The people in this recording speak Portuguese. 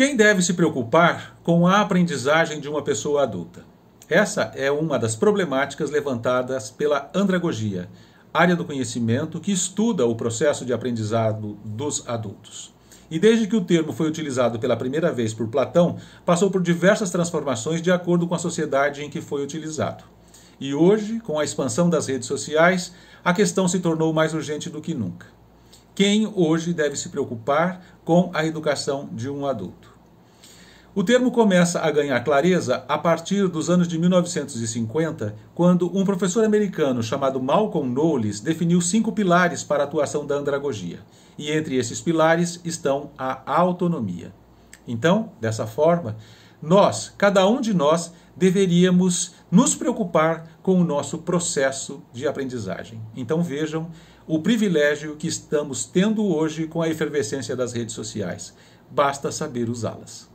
Quem deve se preocupar com a aprendizagem de uma pessoa adulta? Essa é uma das problemáticas levantadas pela andragogia, área do conhecimento que estuda o processo de aprendizado dos adultos. E desde que o termo foi utilizado pela primeira vez por Platão, passou por diversas transformações de acordo com a sociedade em que foi utilizado. E hoje, com a expansão das redes sociais, a questão se tornou mais urgente do que nunca. Quem hoje deve se preocupar com a educação de um adulto? O termo começa a ganhar clareza a partir dos anos de 1950, quando um professor americano chamado Malcolm Knowles definiu cinco pilares para a atuação da andragogia. E entre esses pilares estão a autonomia. Então, dessa forma, nós, cada um de nós, deveríamos nos preocupar com o nosso processo de aprendizagem. Então vejam o privilégio que estamos tendo hoje com a efervescência das redes sociais. Basta saber usá-las.